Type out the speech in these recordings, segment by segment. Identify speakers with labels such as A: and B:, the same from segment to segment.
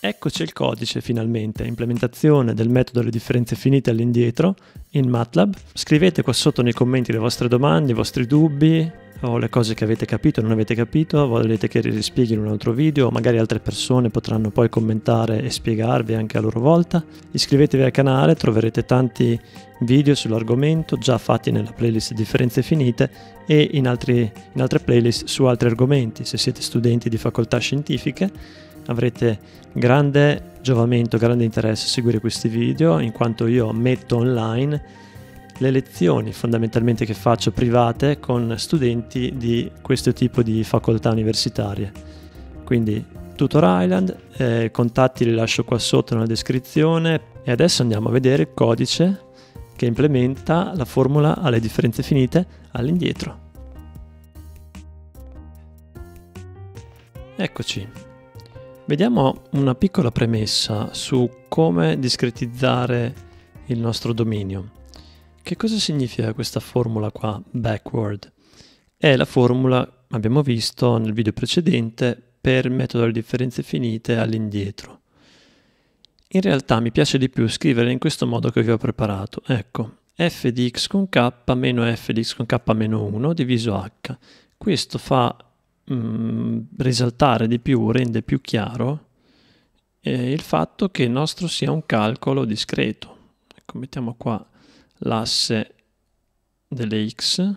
A: Eccoci il codice finalmente, implementazione del metodo delle differenze finite all'indietro in MATLAB. Scrivete qua sotto nei commenti le vostre domande, i vostri dubbi o le cose che avete capito, o non avete capito, volete che rispieghi in un altro video o magari altre persone potranno poi commentare e spiegarvi anche a loro volta. Iscrivetevi al canale, troverete tanti video sull'argomento già fatti nella playlist differenze finite e in, altri, in altre playlist su altri argomenti se siete studenti di facoltà scientifiche avrete grande giovamento, grande interesse a seguire questi video in quanto io metto online le lezioni fondamentalmente che faccio private con studenti di questo tipo di facoltà universitarie. Quindi Tutor Island, eh, contatti li lascio qua sotto nella descrizione e adesso andiamo a vedere il codice che implementa la formula alle differenze finite all'indietro. Eccoci, Vediamo una piccola premessa su come discretizzare il nostro dominio. Che cosa significa questa formula qua, backward? È la formula, abbiamo visto nel video precedente, per metodo delle differenze finite all'indietro. In realtà mi piace di più scrivere in questo modo che vi ho preparato. Ecco, f di x con k meno f di x con k meno 1 diviso h. Questo fa mh, mm, risaltare di più, rende più chiaro eh, il fatto che il nostro sia un calcolo discreto. Ecco, mettiamo qua l'asse delle x,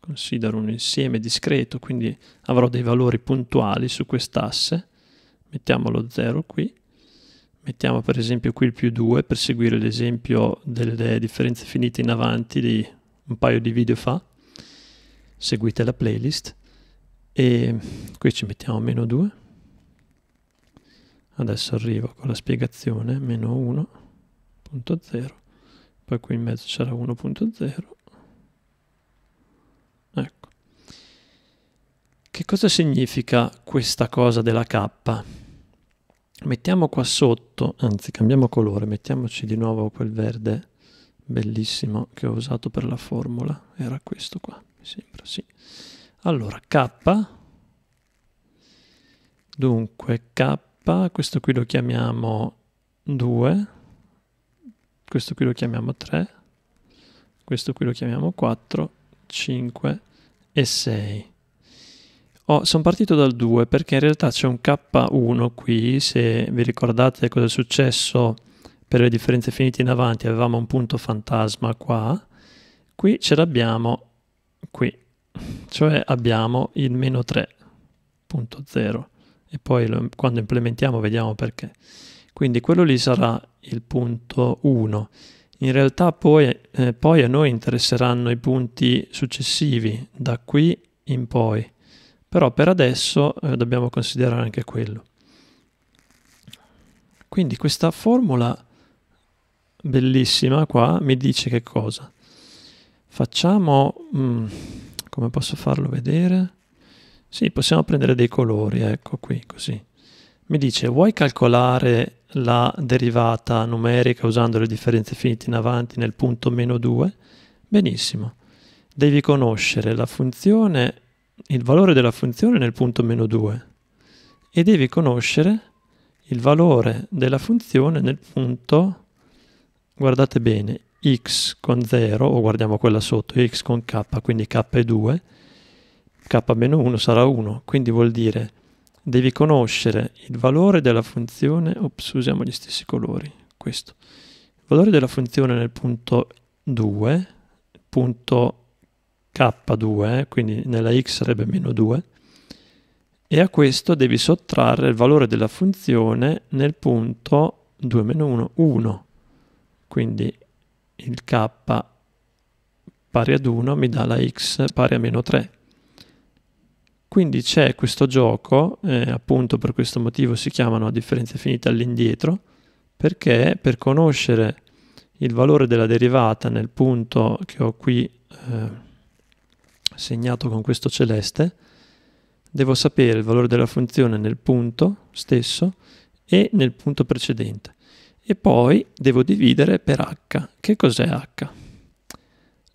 A: considero un insieme discreto, quindi avrò dei valori puntuali su quest'asse, mettiamo lo 0 qui, mettiamo per esempio qui il più 2 per seguire l'esempio delle differenze finite in avanti di un paio di video fa, seguite la playlist e qui ci mettiamo meno 2 adesso arrivo con la spiegazione meno 1.0 poi qui in mezzo c'era 1.0 ecco che cosa significa questa cosa della k mettiamo qua sotto anzi cambiamo colore mettiamoci di nuovo quel verde bellissimo che ho usato per la formula era questo qua allora, K, dunque K, questo qui lo chiamiamo 2, questo qui lo chiamiamo 3, questo qui lo chiamiamo 4, 5 e 6. Oh, sono partito dal 2 perché in realtà c'è un K1 qui, se vi ricordate cosa è successo per le differenze finite in avanti avevamo un punto fantasma qua, qui ce l'abbiamo qui, cioè abbiamo il meno 3.0 e poi lo, quando implementiamo vediamo perché. Quindi quello lì sarà il punto 1. In realtà poi, eh, poi a noi interesseranno i punti successivi da qui in poi, però per adesso eh, dobbiamo considerare anche quello. Quindi questa formula bellissima qua mi dice che cosa? Facciamo... Mm, come posso farlo vedere? Sì, possiamo prendere dei colori, ecco qui, così. Mi dice, vuoi calcolare la derivata numerica usando le differenze finite in avanti nel punto meno 2? Benissimo. Devi conoscere la funzione, il valore della funzione nel punto meno 2 e devi conoscere il valore della funzione nel punto, guardate bene, x con 0 o guardiamo quella sotto x con k quindi k è 2 k meno 1 sarà 1 quindi vuol dire devi conoscere il valore della funzione ops usiamo gli stessi colori questo il valore della funzione nel punto 2 punto k2 eh, quindi nella x sarebbe meno 2 e a questo devi sottrarre il valore della funzione nel punto 2 meno 1 1 quindi il k pari ad 1 mi dà la x pari a meno 3. Quindi c'è questo gioco, eh, appunto per questo motivo si chiamano a differenza finita all'indietro, perché per conoscere il valore della derivata nel punto che ho qui eh, segnato con questo celeste, devo sapere il valore della funzione nel punto stesso e nel punto precedente e poi devo dividere per h. Che cos'è h?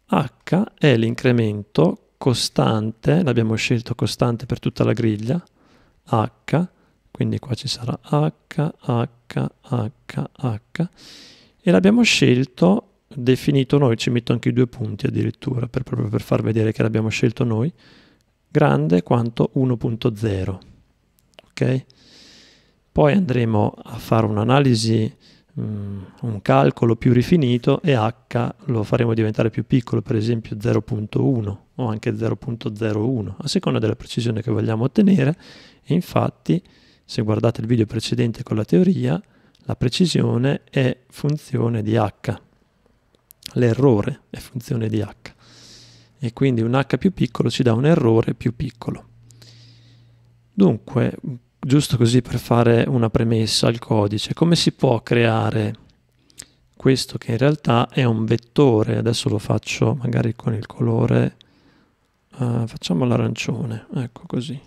A: h è l'incremento costante, l'abbiamo scelto costante per tutta la griglia, h, quindi qua ci sarà h, h, h, h, e l'abbiamo scelto definito noi, ci metto anche i due punti addirittura, per, proprio per far vedere che l'abbiamo scelto noi, grande quanto 1.0. Ok? Poi andremo a fare un'analisi Mm, un calcolo più rifinito e h lo faremo diventare più piccolo, per esempio 0.1 o anche 0.01, a seconda della precisione che vogliamo ottenere. E infatti, se guardate il video precedente con la teoria, la precisione è funzione di h, l'errore è funzione di h. E quindi un h più piccolo ci dà un errore più piccolo. Dunque, giusto così per fare una premessa al codice, come si può creare questo che in realtà è un vettore, adesso lo faccio magari con il colore, uh, facciamo l'arancione, ecco così,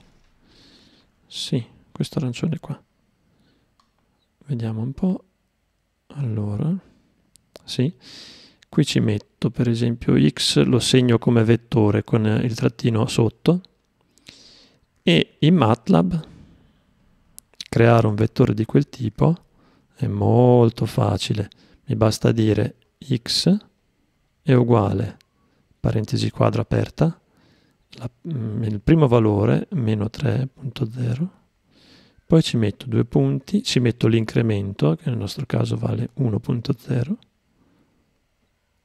A: sì, questo arancione qua, vediamo un po', allora, sì, qui ci metto per esempio x, lo segno come vettore con il trattino sotto, e in MATLAB creare un vettore di quel tipo è molto facile. Mi basta dire x è uguale, parentesi quadra aperta, la, mm, il primo valore, meno 3.0, poi ci metto due punti, ci metto l'incremento, che nel nostro caso vale 1.0,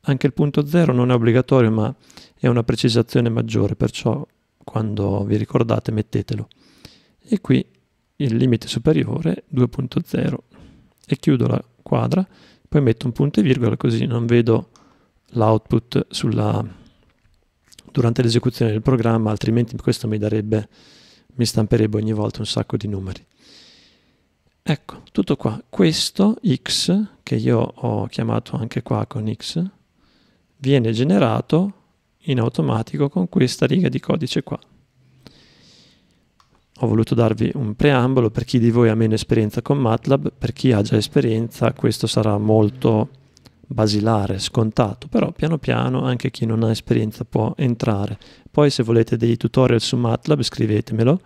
A: anche il punto 0 non è obbligatorio, ma è una precisazione maggiore, perciò quando vi ricordate mettetelo. E qui il limite superiore 2.0 e chiudo la quadra, poi metto un punto e virgola così non vedo l'output sulla, durante l'esecuzione del programma, altrimenti questo mi darebbe, mi stamperebbe ogni volta un sacco di numeri. Ecco, tutto qua. Questo x, che io ho chiamato anche qua con x, viene generato in automatico con questa riga di codice qua ho voluto darvi un preambolo per chi di voi ha meno esperienza con MATLAB, per chi ha già esperienza questo sarà molto basilare, scontato, però piano piano anche chi non ha esperienza può entrare. Poi se volete dei tutorial su MATLAB scrivetemelo,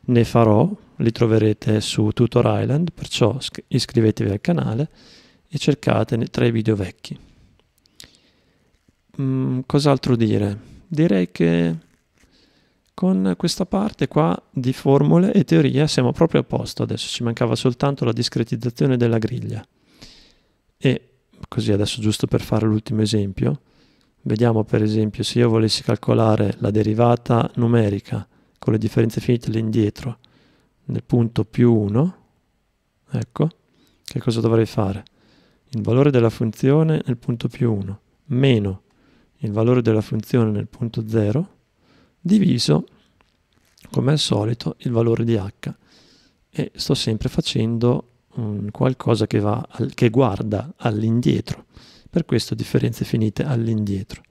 A: ne farò, li troverete su Tutor Island, perciò iscrivetevi al canale e cercate tra i video vecchi. Mm, cos'altro dire? Direi che con questa parte qua di formule e teoria siamo proprio a posto adesso, ci mancava soltanto la discretizzazione della griglia. E così adesso giusto per fare l'ultimo esempio, vediamo per esempio se io volessi calcolare la derivata numerica con le differenze finite lì indietro nel punto più 1, ecco, che cosa dovrei fare? Il valore della funzione nel punto più 1 meno il valore della funzione nel punto 0 diviso, come al solito, il valore di h e sto sempre facendo um, qualcosa che, al, che guarda all'indietro, per questo differenze finite all'indietro.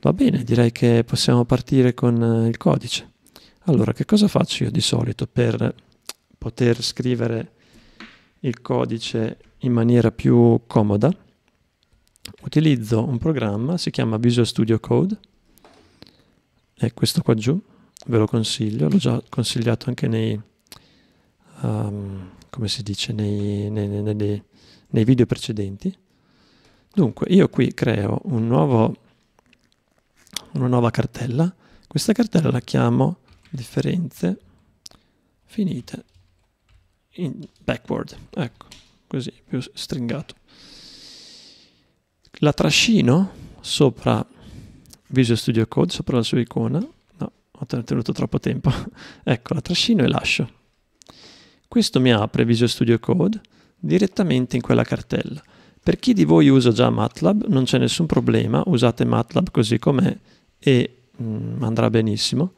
A: Va bene, direi che possiamo partire con eh, il codice. Allora, che cosa faccio io di solito per poter scrivere il codice in maniera più comoda? Utilizzo un programma, si chiama Visual Studio Code, è questo qua giù, ve lo consiglio, l'ho già consigliato anche nei, um, come si dice, nei, nei, nei, nei video precedenti. Dunque, io qui creo un nuovo, una nuova cartella, questa cartella la chiamo differenze finite in backward, ecco, così, più stringato. La trascino sopra Visual Studio Code sopra la sua icona. No, ho tenuto troppo tempo. ecco, la trascino e lascio. Questo mi apre Visual Studio Code direttamente in quella cartella. Per chi di voi usa già MATLAB non c'è nessun problema, usate MATLAB così com'è e mh, mm, andrà benissimo.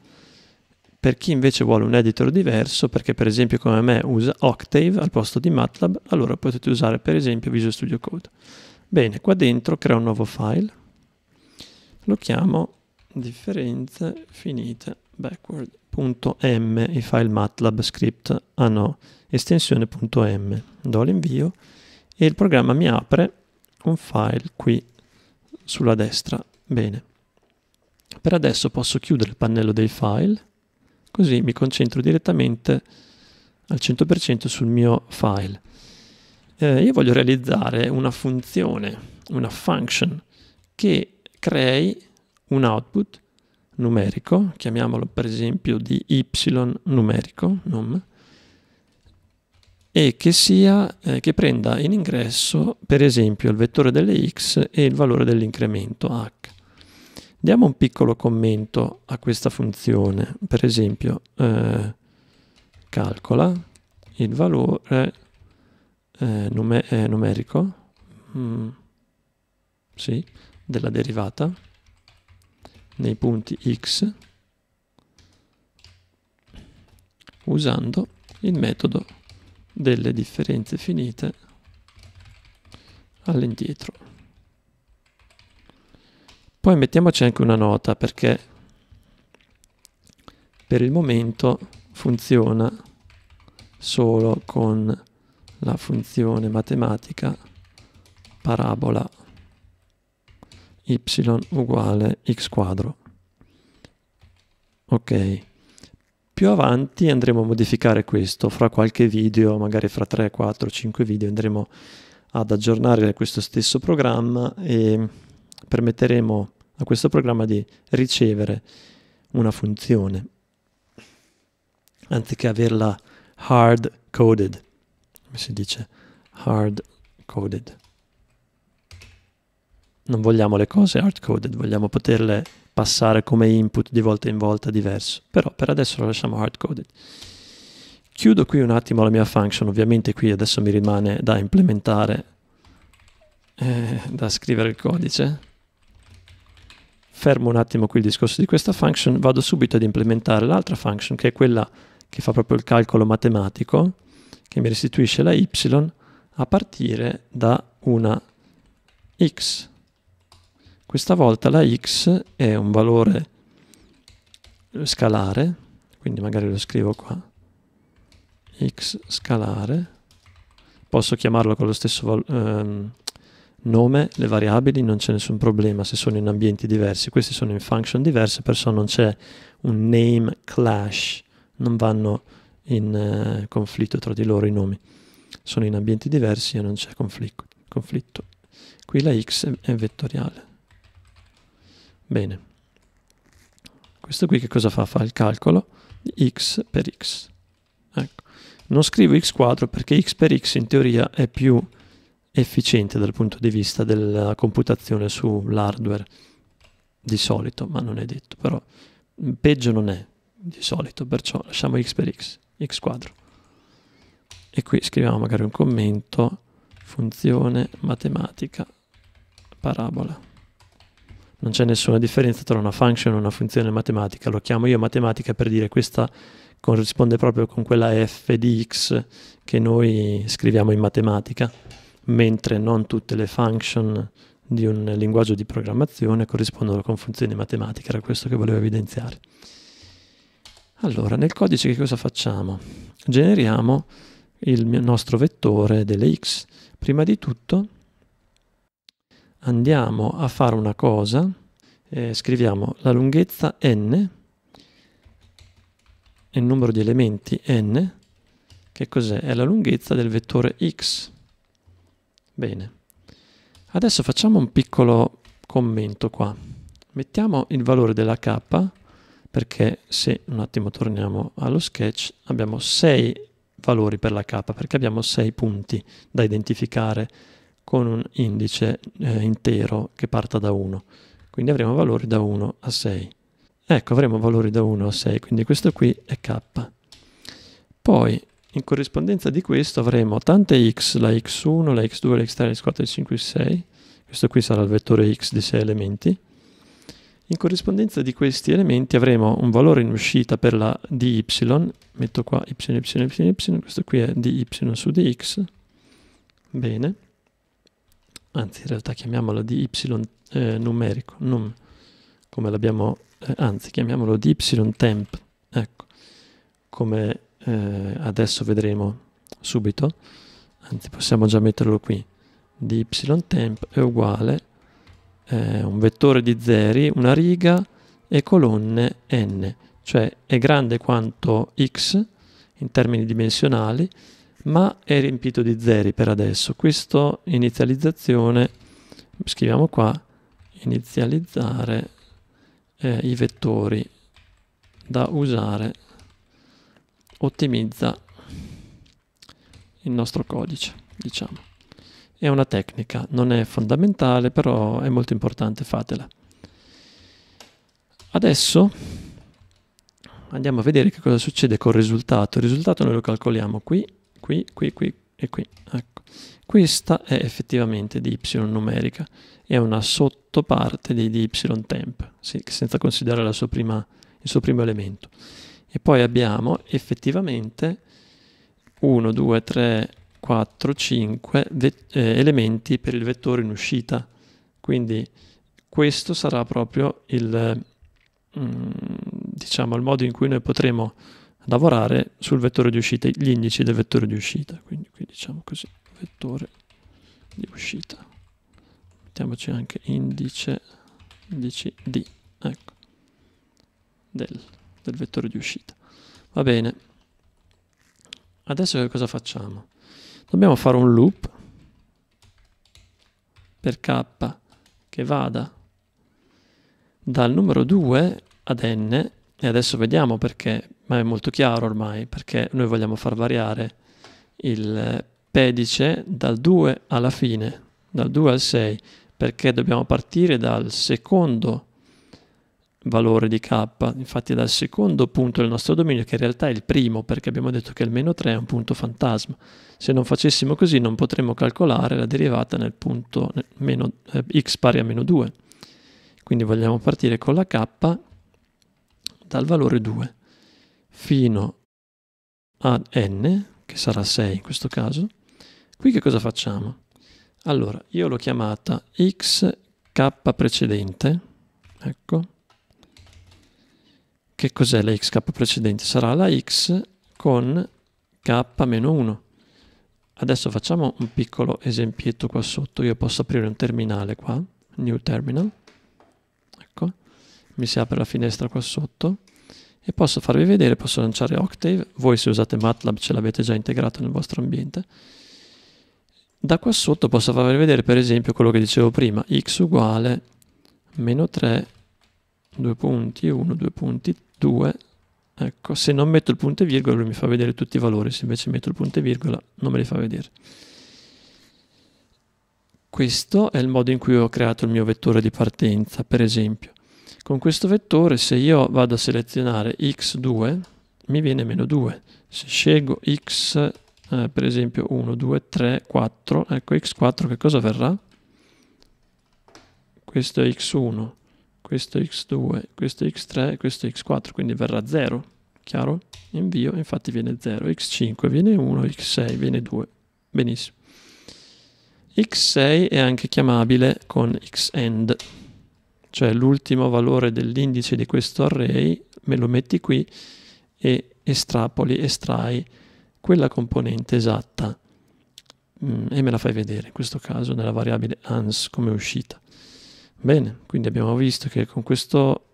A: Per chi invece vuole un editor diverso, perché per esempio come me usa Octave al posto di MATLAB, allora potete usare per esempio Visual Studio Code. Bene, qua dentro creo un nuovo file lo chiamo differenze finite backward.m i file MATLAB script hanno ah estensione.m do l'invio e il programma mi apre un file qui sulla destra bene per adesso posso chiudere il pannello dei file così mi concentro direttamente al 100% sul mio file eh, io voglio realizzare una funzione una function che crei un output numerico, chiamiamolo per esempio di y numerico, num, e che, sia, eh, che prenda in ingresso per esempio il vettore delle x e il valore dell'incremento h. Diamo un piccolo commento a questa funzione, per esempio eh, calcola il valore eh, eh numerico, mm, sì, della derivata nei punti x usando il metodo delle differenze finite all'indietro. Poi mettiamoci anche una nota perché per il momento funziona solo con la funzione matematica parabola y uguale x quadro. Ok, più avanti andremo a modificare questo, fra qualche video, magari fra 3, 4, 5 video andremo ad aggiornare questo stesso programma e permetteremo a questo programma di ricevere una funzione anziché averla hard coded, come si dice hard coded non vogliamo le cose hard-coded, vogliamo poterle passare come input di volta in volta diverso, però per adesso lo lasciamo hard-coded. Chiudo qui un attimo la mia function, ovviamente qui adesso mi rimane da implementare, eh, da scrivere il codice. Fermo un attimo qui il discorso di questa function, vado subito ad implementare l'altra function che è quella che fa proprio il calcolo matematico, che mi restituisce la y a partire da una x questa volta la x è un valore scalare, quindi magari lo scrivo qua, x scalare, posso chiamarlo con lo stesso ehm, nome, le variabili, non c'è nessun problema se sono in ambienti diversi, questi sono in function diverse, perciò non c'è un name clash, non vanno in eh, conflitto tra di loro i nomi, sono in ambienti diversi e non c'è conflitto. conflitto. Qui la x è vettoriale. Bene, questo qui che cosa fa? Fa il calcolo di x per x. Ecco. Non scrivo x quadro perché x per x in teoria è più efficiente dal punto di vista della computazione sull'hardware di solito, ma non è detto, però peggio non è di solito, perciò lasciamo x per x, x quadro. E qui scriviamo magari un commento, funzione matematica, parabola non c'è nessuna differenza tra una function e una funzione matematica, lo chiamo io matematica per dire questa corrisponde proprio con quella f di x che noi scriviamo in matematica, mentre non tutte le function di un linguaggio di programmazione corrispondono con funzioni matematiche, era questo che volevo evidenziare. Allora, nel codice che cosa facciamo? Generiamo il nostro vettore delle x. Prima di tutto andiamo a fare una cosa, eh, scriviamo la lunghezza n, il numero di elementi n, che cos'è? È la lunghezza del vettore x. Bene. Adesso facciamo un piccolo commento qua. Mettiamo il valore della k, perché se un attimo torniamo allo sketch, abbiamo 6 valori per la k, perché abbiamo 6 punti da identificare con un indice eh, intero che parta da 1. Quindi avremo valori da 1 a 6. Ecco, avremo valori da 1 a 6, quindi questo qui è k. Poi, in corrispondenza di questo avremo tante x, la x1, la x2, la x3, la x4, la x5, x6. Questo qui sarà il vettore x di 6 elementi. In corrispondenza di questi elementi avremo un valore in uscita per la dy, metto qua y, y, y, questo qui è dy su dx, bene anzi in realtà chiamiamolo di y eh, numerico, num, come l'abbiamo, eh, anzi chiamiamolo di y temp, ecco, come eh, adesso vedremo subito, anzi possiamo già metterlo qui, di y temp è uguale a un vettore di zeri, una riga e colonne n, cioè è grande quanto x in termini dimensionali, ma è riempito di zeri per adesso. Questo inizializzazione, scriviamo qua, inizializzare eh, i vettori da usare ottimizza il nostro codice, diciamo. È una tecnica, non è fondamentale, però è molto importante, fatela. Adesso andiamo a vedere che cosa succede col risultato. Il risultato noi lo calcoliamo qui qui, qui, qui e qui. Ecco. Questa è effettivamente di y numerica, è una sottoparte di, di y temp, senza considerare prima, il suo primo elemento. E poi abbiamo effettivamente 1, 2, 3, 4, 5 eh, elementi per il vettore in uscita. Quindi questo sarà proprio il, mm, diciamo, il modo in cui noi potremo lavorare sul vettore di uscita, gli indici del vettore di uscita, quindi qui diciamo così, vettore di uscita. Mettiamoci anche indice, indici D, ecco, del, del vettore di uscita. Va bene, adesso che cosa facciamo? Dobbiamo fare un loop per k che vada dal numero 2 ad n e adesso vediamo perché ma è molto chiaro ormai perché noi vogliamo far variare il pedice dal 2 alla fine, dal 2 al 6, perché dobbiamo partire dal secondo valore di k, infatti dal secondo punto del nostro dominio, che in realtà è il primo, perché abbiamo detto che il meno 3 è un punto fantasma. Se non facessimo così non potremmo calcolare la derivata nel punto nel meno, eh, x pari a meno 2. Quindi vogliamo partire con la k dal valore 2 fino a n, che sarà 6 in questo caso, qui che cosa facciamo? Allora, io l'ho chiamata xk precedente, ecco, che cos'è la xk precedente? Sarà la x con k-1. Adesso facciamo un piccolo esempietto qua sotto, io posso aprire un terminale qua, new terminal, ecco, mi si apre la finestra qua sotto, e posso farvi vedere, posso lanciare Octave, voi se usate MATLAB ce l'avete già integrato nel vostro ambiente. Da qua sotto posso farvi vedere per esempio quello che dicevo prima, x uguale meno 3, 2 punti, 1, 2 punti, 2, ecco, se non metto il punto e virgola lui mi fa vedere tutti i valori, se invece metto il punto e virgola non me li fa vedere. Questo è il modo in cui ho creato il mio vettore di partenza, per esempio. Con questo vettore se io vado a selezionare x2 mi viene meno 2. Se scelgo x eh, per esempio 1, 2, 3, 4, ecco x4 che cosa verrà? Questo è x1, questo è x2, questo è x3, questo è x4, quindi verrà 0, chiaro? Invio, infatti viene 0, x5 viene 1, x6 viene 2, benissimo. x6 è anche chiamabile con xend cioè l'ultimo valore dell'indice di questo array, me lo metti qui e estrapoli, estrai quella componente esatta mm, e me la fai vedere, in questo caso nella variabile ans come uscita. Bene, quindi abbiamo visto che con questo,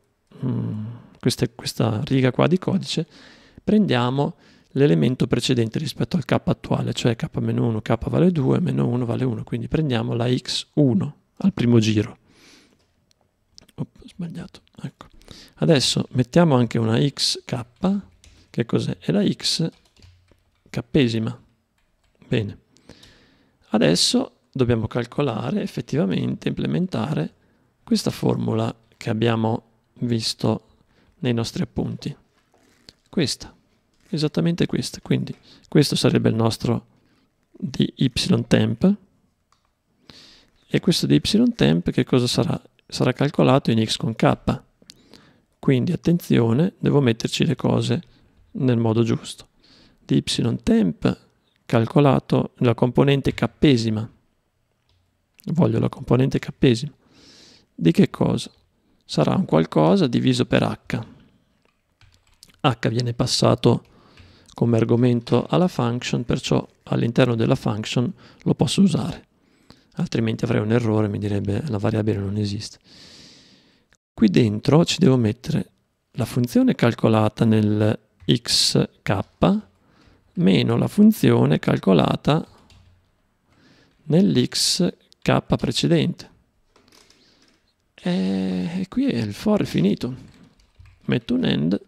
A: mm, questa, questa riga qua di codice prendiamo l'elemento precedente rispetto al k attuale, cioè k-1, k vale 2, meno 1 vale 1, quindi prendiamo la x1 al primo giro oh, sbagliato, ecco. Adesso mettiamo anche una xk, che cos'è? È la x cappesima. Bene. Adesso dobbiamo calcolare, effettivamente, implementare questa formula che abbiamo visto nei nostri appunti. Questa, esattamente questa. Quindi questo sarebbe il nostro di temp. e questo di temp che cosa sarà? sarà calcolato in x con k. Quindi attenzione, devo metterci le cose nel modo giusto. Di y temp calcolato la componente kpesima. Voglio la componente kpesima. Di che cosa? Sarà un qualcosa diviso per h. h viene passato come argomento alla function, perciò all'interno della function lo posso usare altrimenti avrei un errore, mi direbbe la variabile non esiste. Qui dentro ci devo mettere la funzione calcolata nel xk meno la funzione calcolata nell'xk precedente. E qui è il for è finito. Metto un end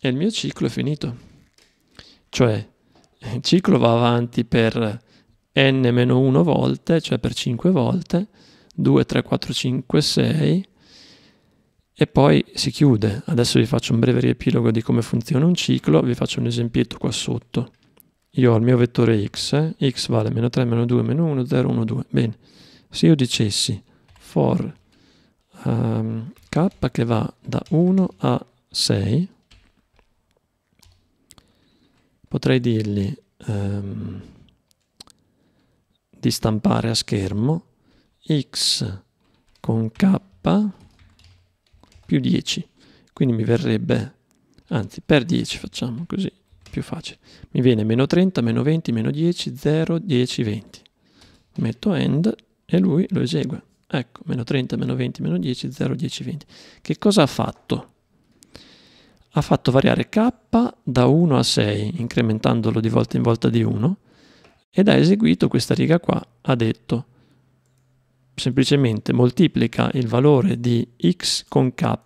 A: e il mio ciclo è finito. Cioè, il ciclo va avanti per n-1 volte, cioè per 5 volte, 2, 3, 4, 5, 6 e poi si chiude. Adesso vi faccio un breve riepilogo di come funziona un ciclo, vi faccio un esempietto qua sotto. Io ho il mio vettore x, x vale meno 3, meno 2, meno 1, 0, 1, 2. Bene, se io dicessi for um, k che va da 1 a 6, potrei dirgli... Um, di stampare a schermo x con k più 10 quindi mi verrebbe anzi per 10 facciamo così più facile mi viene meno 30 meno 20 meno 10 0 10 20 metto end e lui lo esegue ecco meno 30 meno 20 meno 10 0 10 20 che cosa ha fatto ha fatto variare k da 1 a 6 incrementandolo di volta in volta di 1 ed ha eseguito questa riga qua, ha detto semplicemente moltiplica il valore di x con k,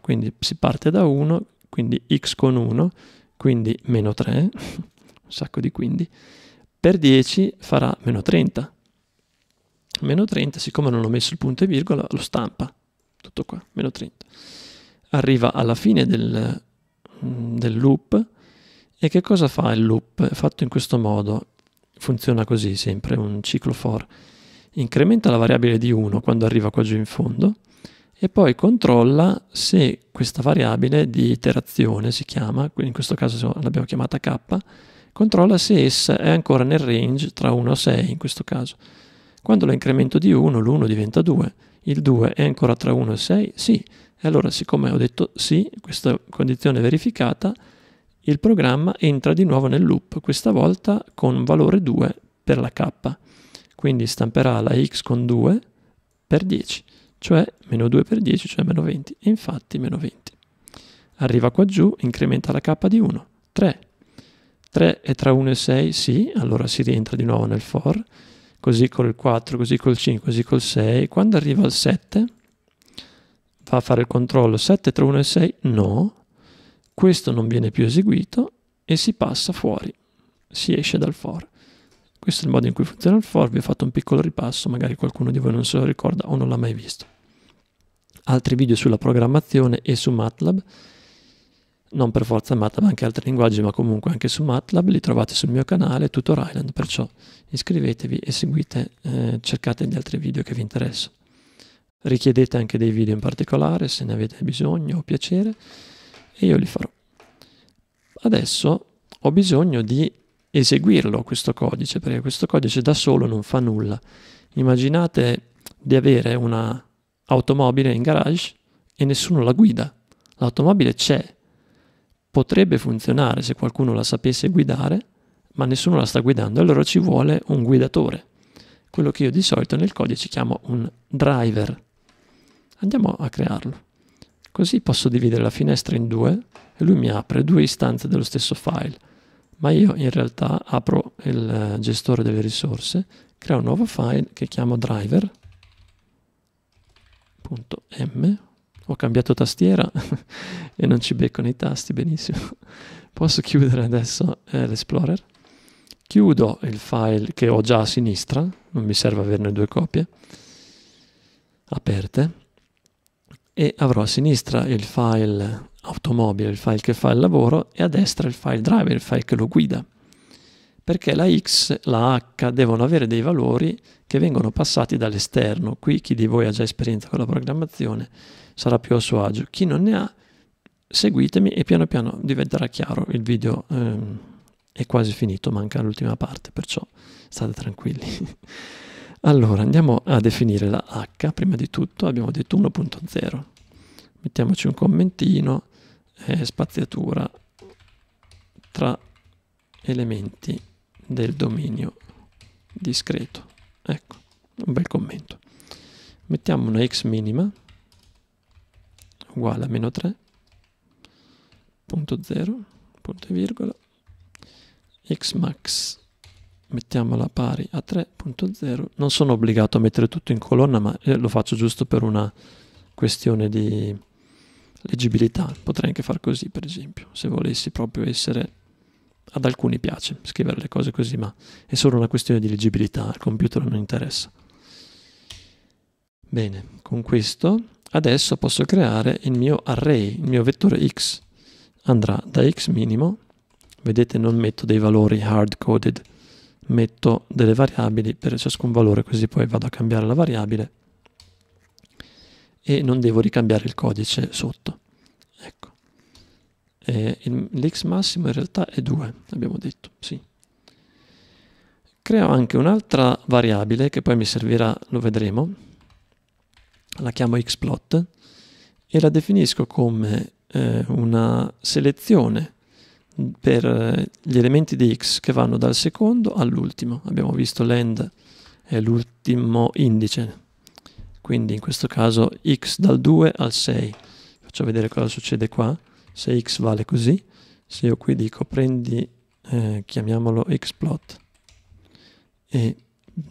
A: quindi si parte da 1, quindi x con 1, quindi meno 3, un sacco di quindi, per 10 farà meno 30. Meno 30, siccome non ho messo il punto e virgola, lo stampa, tutto qua, meno 30. Arriva alla fine del, mm, del loop e che cosa fa il loop? È fatto in questo modo, funziona così sempre, un ciclo for. Incrementa la variabile di 1 quando arriva qua giù in fondo e poi controlla se questa variabile di iterazione si chiama, in questo caso l'abbiamo chiamata k, controlla se essa è ancora nel range tra 1 e 6 in questo caso. Quando la incremento di 1, l'1 diventa 2, il 2 è ancora tra 1 e 6? Sì. E allora siccome ho detto sì, questa condizione è verificata, il programma entra di nuovo nel loop, questa volta con valore 2 per la k. Quindi stamperà la x con 2 per 10, cioè meno 2 per 10, cioè meno 20, e infatti meno 20. Arriva qua giù, incrementa la k di 1, 3. 3 è tra 1 e 6, sì, allora si rientra di nuovo nel for, così col 4, così col 5, così col 6. Quando arriva al 7, va a fare il controllo 7 tra 1 e 6, no, questo non viene più eseguito e si passa fuori, si esce dal for. Questo è il modo in cui funziona il for, vi ho fatto un piccolo ripasso, magari qualcuno di voi non se lo ricorda o non l'ha mai visto. Altri video sulla programmazione e su MATLAB, non per forza MATLAB, anche altri linguaggi, ma comunque anche su MATLAB, li trovate sul mio canale Tutor Island, perciò iscrivetevi e seguite, eh, cercate gli altri video che vi interessano. Richiedete anche dei video in particolare se ne avete bisogno o piacere e io li farò. Adesso ho bisogno di eseguirlo questo codice, perché questo codice da solo non fa nulla. Immaginate di avere un'automobile in garage e nessuno la guida. L'automobile c'è, potrebbe funzionare se qualcuno la sapesse guidare, ma nessuno la sta guidando, allora ci vuole un guidatore. Quello che io di solito nel codice chiamo un driver. Andiamo a crearlo. Così posso dividere la finestra in due e lui mi apre due istanze dello stesso file. Ma io in realtà apro il eh, gestore delle risorse, creo un nuovo file che chiamo driver.m. Ho cambiato tastiera e non ci beccano i tasti, benissimo. Posso chiudere adesso eh, l'Explorer. Chiudo il file che ho già a sinistra, non mi serve averne due copie aperte e avrò a sinistra il file automobile, il file che fa il lavoro, e a destra il file driver, il file che lo guida. Perché la X, la H devono avere dei valori che vengono passati dall'esterno. Qui chi di voi ha già esperienza con la programmazione sarà più a suo agio. Chi non ne ha, seguitemi e piano piano diventerà chiaro. Il video ehm, è quasi finito, manca l'ultima parte, perciò state tranquilli. Allora, andiamo a definire la H, prima di tutto abbiamo detto 1.0. Mettiamoci un commentino, eh, spaziatura tra elementi del dominio discreto. Ecco, un bel commento. Mettiamo una x minima uguale a meno 3, punto 0, punto e virgola, x max mettiamola pari a 3.0 non sono obbligato a mettere tutto in colonna ma eh, lo faccio giusto per una questione di leggibilità potrei anche far così per esempio se volessi proprio essere ad alcuni piace scrivere le cose così ma è solo una questione di leggibilità al computer non interessa bene con questo adesso posso creare il mio array il mio vettore x andrà da x minimo vedete non metto dei valori hard coded metto delle variabili per ciascun valore, così poi vado a cambiare la variabile e non devo ricambiare il codice sotto. Ecco. L'x massimo in realtà è 2, abbiamo detto, sì. Creo anche un'altra variabile che poi mi servirà, lo vedremo, la chiamo xplot e la definisco come eh, una selezione per eh, gli elementi di x che vanno dal secondo all'ultimo. Abbiamo visto l'end è l'ultimo indice, quindi in questo caso x dal 2 al 6. Faccio vedere cosa succede qua. Se x vale così, se io qui dico prendi, eh, chiamiamolo xplot, e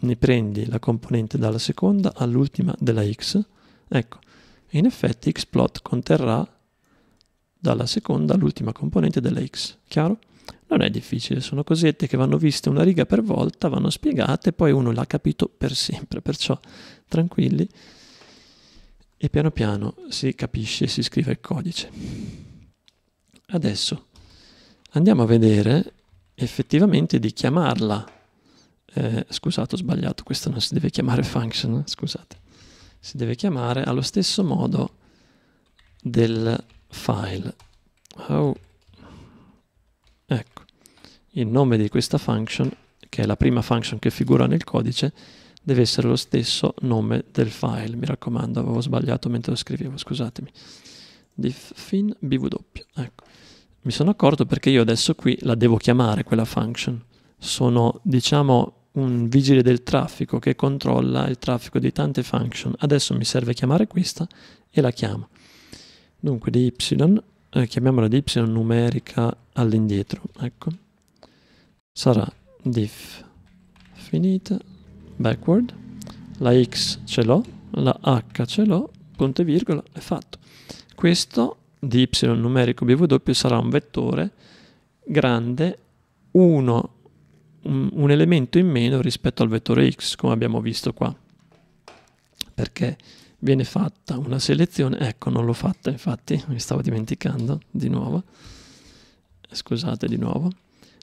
A: ne prendi la componente dalla seconda all'ultima della x, ecco, in effetti xplot conterrà dalla seconda all'ultima componente della x. Chiaro? Non è difficile, sono cosette che vanno viste una riga per volta, vanno spiegate, poi uno l'ha capito per sempre, perciò tranquilli e piano piano si capisce e si scrive il codice. Adesso andiamo a vedere effettivamente di chiamarla. Eh, scusate, ho sbagliato, questa non si deve chiamare function, eh, scusate. Si deve chiamare allo stesso modo del file how oh. ecco il nome di questa function che è la prima function che figura nel codice deve essere lo stesso nome del file mi raccomando avevo sbagliato mentre lo scrivevo scusatemi diffin fin bw ecco mi sono accorto perché io adesso qui la devo chiamare quella function sono diciamo un vigile del traffico che controlla il traffico di tante function adesso mi serve chiamare questa e la chiamo dunque di y, eh, chiamiamola di y numerica all'indietro, ecco, sarà diff finita backward, la x ce l'ho, la h ce l'ho, punto e virgola, è fatto. Questo di y numerico bw sarà un vettore grande 1, un elemento in meno rispetto al vettore x, come abbiamo visto qua. Perché? viene fatta una selezione, ecco non l'ho fatta infatti, mi stavo dimenticando di nuovo, scusate di nuovo,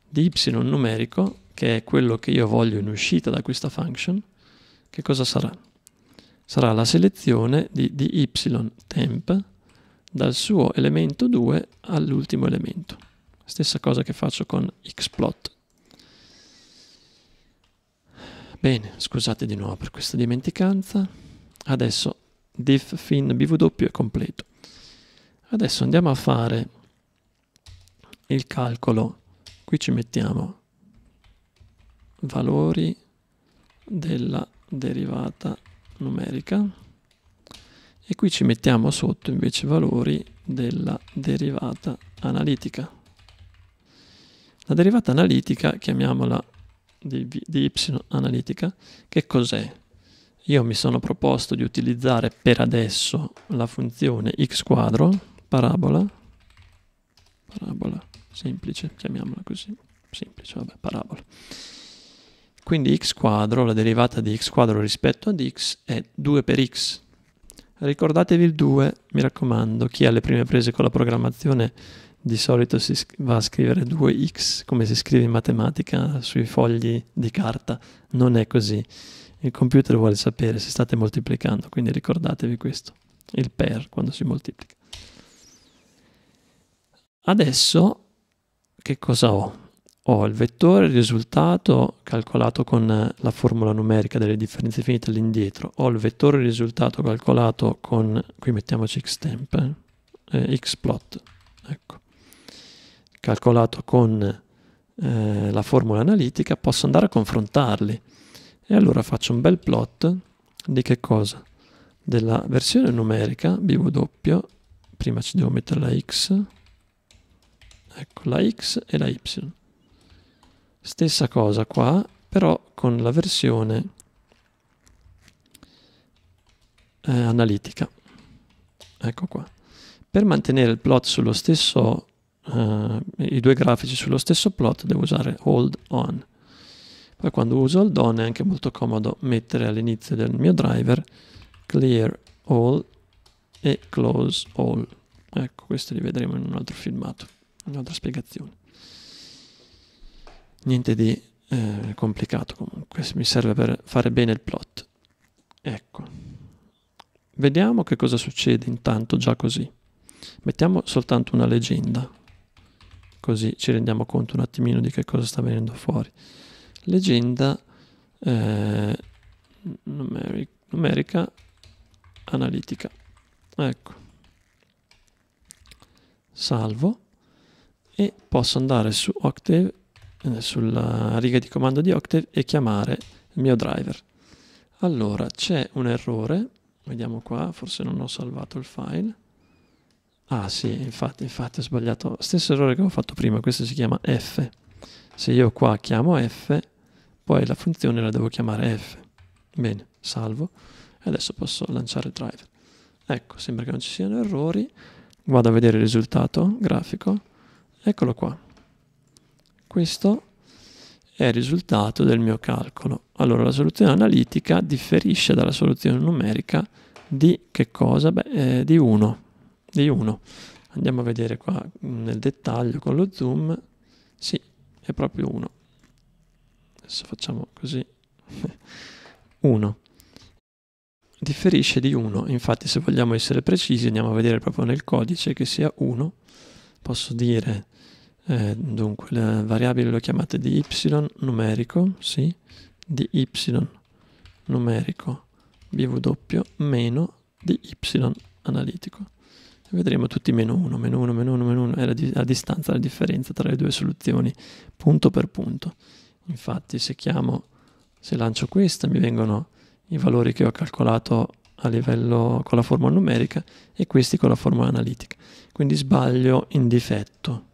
A: di y numerico che è quello che io voglio in uscita da questa function, che cosa sarà? Sarà la selezione di, di y temp dal suo elemento 2 all'ultimo elemento. Stessa cosa che faccio con xplot. Bene, scusate di nuovo per questa dimenticanza. Adesso diff fin bw è completo. Adesso andiamo a fare il calcolo. Qui ci mettiamo valori della derivata numerica e qui ci mettiamo sotto invece valori della derivata analitica. La derivata analitica, chiamiamola di, di y analitica, che cos'è? io mi sono proposto di utilizzare per adesso la funzione x quadro, parabola, parabola semplice, chiamiamola così, semplice, vabbè, parabola. Quindi x quadro, la derivata di x quadro rispetto ad x è 2 per x. Ricordatevi il 2, mi raccomando, chi ha le prime prese con la programmazione di solito si va a scrivere 2x come si scrive in matematica sui fogli di carta, non è così il computer vuole sapere se state moltiplicando, quindi ricordatevi questo, il per quando si moltiplica. Adesso che cosa ho? Ho il vettore, il risultato calcolato con eh, la formula numerica delle differenze finite all'indietro, ho il vettore, il risultato calcolato con, qui mettiamoci xtemp, eh, xplot, ecco, calcolato con eh, la formula analitica, posso andare a confrontarli e allora faccio un bel plot di che cosa? Della versione numerica bw, prima ci devo mettere la x, ecco la x e la y. Stessa cosa qua, però con la versione eh, analitica. Ecco qua. Per mantenere il plot sullo stesso, eh, i due grafici sullo stesso plot devo usare hold on. Poi quando uso il DOM è anche molto comodo mettere all'inizio del mio driver clear all e close all. Ecco, questo li vedremo in un altro filmato, un'altra spiegazione. Niente di eh, complicato comunque, mi serve per fare bene il plot. Ecco. Vediamo che cosa succede intanto già così. Mettiamo soltanto una leggenda, così ci rendiamo conto un attimino di che cosa sta venendo fuori legenda eh, numeric, numerica analitica. Ecco. Salvo e posso andare su Octave, eh, sulla riga di comando di Octave e chiamare il mio driver. Allora, c'è un errore, vediamo qua, forse non ho salvato il file. Ah sì, infatti, infatti ho sbagliato. Stesso errore che ho fatto prima, questo si chiama F. Se io qua chiamo F, poi la funzione la devo chiamare f. Bene, salvo adesso posso lanciare il driver. Ecco, sembra che non ci siano errori. Vado a vedere il risultato grafico. Eccolo qua. Questo è il risultato del mio calcolo. Allora, la soluzione analitica differisce dalla soluzione numerica di che cosa? Beh, eh, di 1. Di 1. Andiamo a vedere qua nel dettaglio con lo zoom. Sì, è proprio 1 adesso facciamo così 1 differisce di 1 infatti se vogliamo essere precisi andiamo a vedere proprio nel codice che sia 1 posso dire eh, dunque la variabile lo chiamate di y numerico sì di y numerico bw meno di y analitico vedremo tutti meno 1, meno 1, meno 1, meno 1 è la, di la distanza, la differenza tra le due soluzioni punto per punto Infatti se chiamo, se lancio questa mi vengono i valori che ho calcolato a livello con la formula numerica e questi con la formula analitica. Quindi sbaglio in difetto.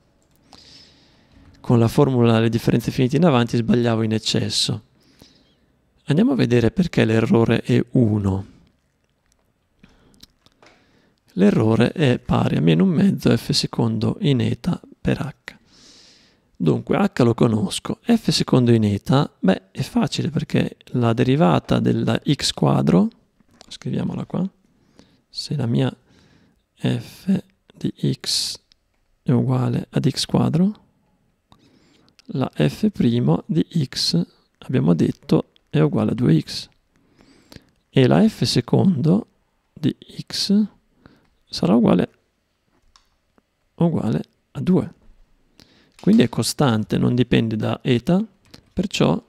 A: Con la formula le differenze finite in avanti sbagliavo in eccesso. Andiamo a vedere perché l'errore è 1. L'errore è pari a meno un mezzo f secondo in eta per h. Dunque h lo conosco, f secondo in eta, beh è facile perché la derivata della x quadro, scriviamola qua, se la mia f di x è uguale ad x quadro, la f' primo di x, abbiamo detto, è uguale a 2x e la f secondo di x sarà uguale, uguale a 2 quindi è costante, non dipende da eta, perciò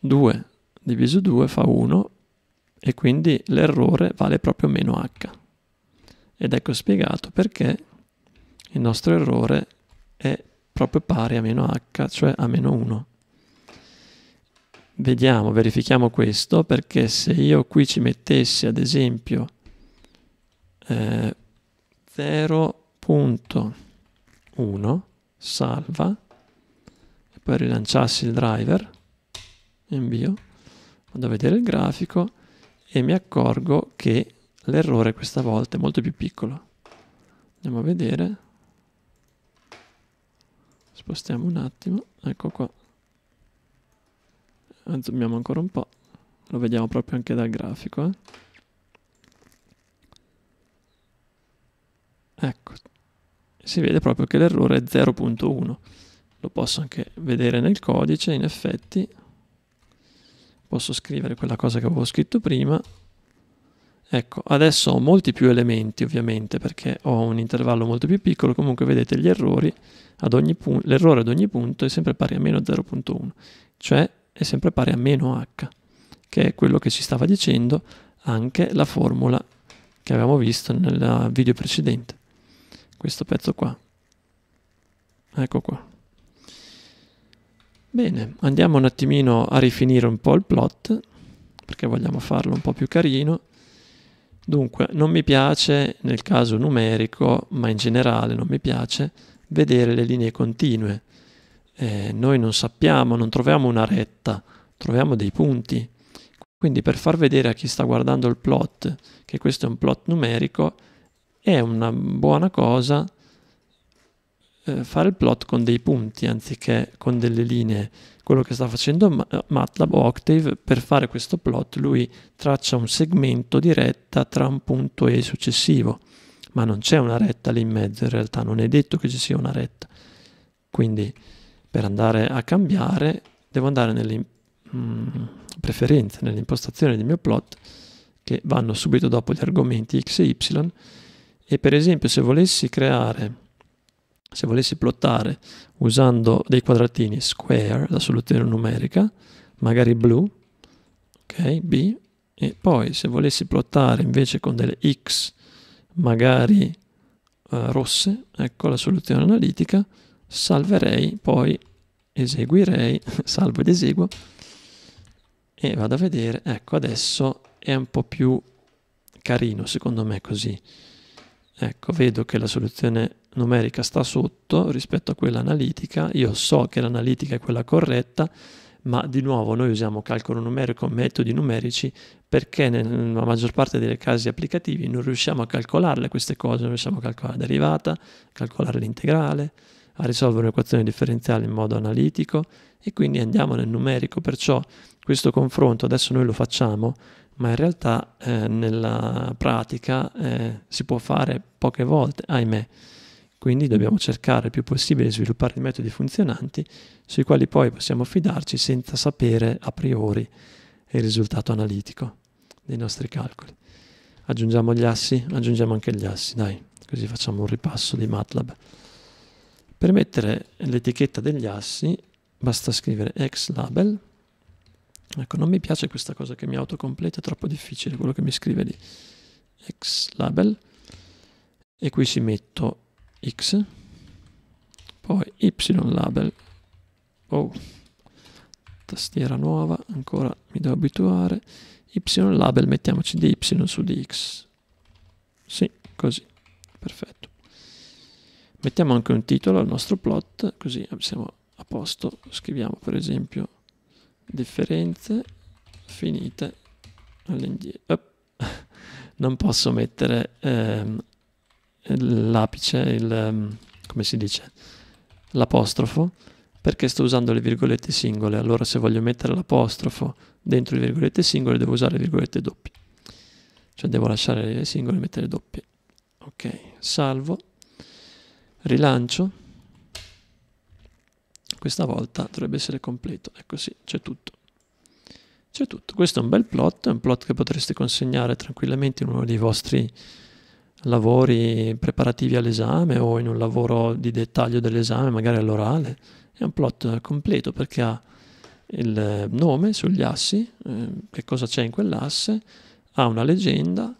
A: 2 diviso 2 fa 1 e quindi l'errore vale proprio meno h. Ed ecco spiegato perché il nostro errore è proprio pari a meno h, cioè a meno 1. Vediamo, verifichiamo questo, perché se io qui ci mettessi ad esempio eh, 0.1, salva, e poi rilanciassi il driver, invio, vado a vedere il grafico e mi accorgo che l'errore questa volta è molto più piccolo. Andiamo a vedere, spostiamo un attimo, ecco qua, zoomiamo ancora un po', lo vediamo proprio anche dal grafico. Eh. si vede proprio che l'errore è 0.1. Lo posso anche vedere nel codice, in effetti posso scrivere quella cosa che avevo scritto prima. Ecco, adesso ho molti più elementi ovviamente perché ho un intervallo molto più piccolo, comunque vedete gli errori ad ogni punto, l'errore ad ogni punto è sempre pari a meno 0.1, cioè è sempre pari a meno h, che è quello che ci stava dicendo anche la formula che avevamo visto nel video precedente questo pezzo qua ecco qua bene andiamo un attimino a rifinire un po' il plot perché vogliamo farlo un po' più carino dunque non mi piace nel caso numerico ma in generale non mi piace vedere le linee continue eh, noi non sappiamo non troviamo una retta troviamo dei punti quindi per far vedere a chi sta guardando il plot che questo è un plot numerico è una buona cosa eh, fare il plot con dei punti anziché con delle linee. Quello che sta facendo MATLAB o Octave per fare questo plot, lui traccia un segmento di retta tra un punto e il successivo, ma non c'è una retta lì in mezzo, in realtà non è detto che ci sia una retta. Quindi per andare a cambiare devo andare nelle mm, preferenze, nelle impostazioni del mio plot che vanno subito dopo gli argomenti x e y e per esempio se volessi creare, se volessi plottare usando dei quadratini square, la soluzione numerica, magari blu, ok, B, e poi se volessi plottare invece con delle x magari uh, rosse, ecco la soluzione analitica, salverei, poi eseguirei, salvo ed eseguo, e vado a vedere, ecco adesso è un po' più carino secondo me così ecco, vedo che la soluzione numerica sta sotto rispetto a quella analitica, io so che l'analitica è quella corretta, ma di nuovo noi usiamo calcolo numerico, metodi numerici, perché nella maggior parte dei casi applicativi non riusciamo a calcolarle queste cose, non riusciamo a calcolare la derivata, calcolare l'integrale, a risolvere un'equazione differenziale in modo analitico e quindi andiamo nel numerico, perciò questo confronto adesso noi lo facciamo ma in realtà eh, nella pratica eh, si può fare poche volte, ahimè. Quindi dobbiamo cercare il più possibile di sviluppare metodi funzionanti sui quali poi possiamo fidarci senza sapere a priori il risultato analitico dei nostri calcoli. Aggiungiamo gli assi? Aggiungiamo anche gli assi, dai, così facciamo un ripasso di MATLAB. Per mettere l'etichetta degli assi basta scrivere xlabel Ecco, non mi piace questa cosa che mi autocompleta, è troppo difficile quello che mi scrive lì. X label e qui si metto X, poi Y label. Oh, tastiera nuova, ancora mi devo abituare. Y label, mettiamoci di Y su di X. Sì, così, perfetto. Mettiamo anche un titolo al nostro plot, così siamo a posto. Scriviamo per esempio differenze finite all'indietro. Non posso mettere ehm, l'apice, il, ehm, come si dice, l'apostrofo, perché sto usando le virgolette singole. Allora se voglio mettere l'apostrofo dentro le virgolette singole devo usare le virgolette doppie. Cioè devo lasciare le singole e mettere le doppie. Ok, salvo, rilancio questa volta dovrebbe essere completo. Ecco sì, c'è tutto. C'è tutto. Questo è un bel plot, è un plot che potreste consegnare tranquillamente in uno dei vostri lavori preparativi all'esame o in un lavoro di dettaglio dell'esame, magari all'orale. È un plot completo perché ha il nome sugli assi, eh, che cosa c'è in quell'asse, ha una leggenda,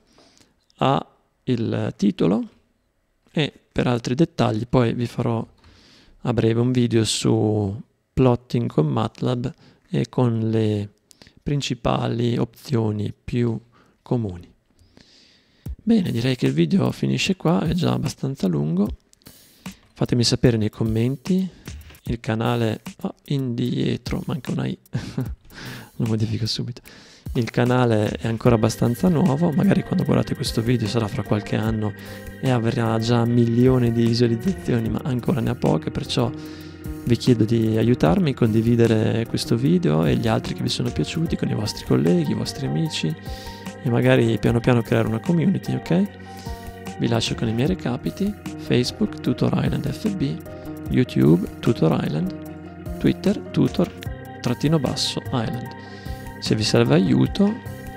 A: ha il titolo e per altri dettagli poi vi farò a breve un video su plotting con MATLAB e con le principali opzioni più comuni. Bene, direi che il video finisce qua, è già abbastanza lungo. Fatemi sapere nei commenti il canale ah, indietro, manca una i, lo modifico subito il canale è ancora abbastanza nuovo, magari quando guardate questo video sarà fra qualche anno e avrà già milioni di visualizzazioni, ma ancora ne ha poche, perciò vi chiedo di aiutarmi, condividere questo video e gli altri che vi sono piaciuti con i vostri colleghi, i vostri amici e magari piano piano creare una community, ok? Vi lascio con i miei recapiti, Facebook Tutor Island FB, YouTube Tutor Island, Twitter Tutor-Island. Se vi serve aiuto,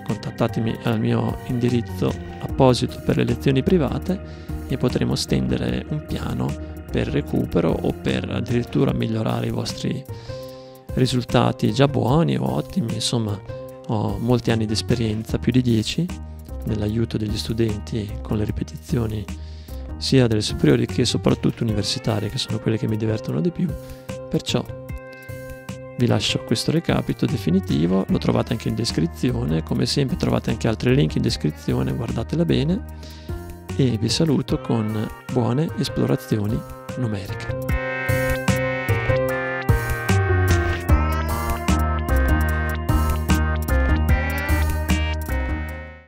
A: contattatemi al mio indirizzo apposito per le lezioni private e potremo stendere un piano per recupero o per addirittura migliorare i vostri risultati già buoni o ottimi, insomma ho molti anni di esperienza, più di 10, nell'aiuto degli studenti con le ripetizioni sia delle superiori che soprattutto universitarie, che sono quelle che mi divertono di più, perciò vi lascio questo recapito definitivo, lo trovate anche in descrizione, come sempre trovate anche altri link in descrizione, guardatela bene e vi saluto con buone esplorazioni numeriche.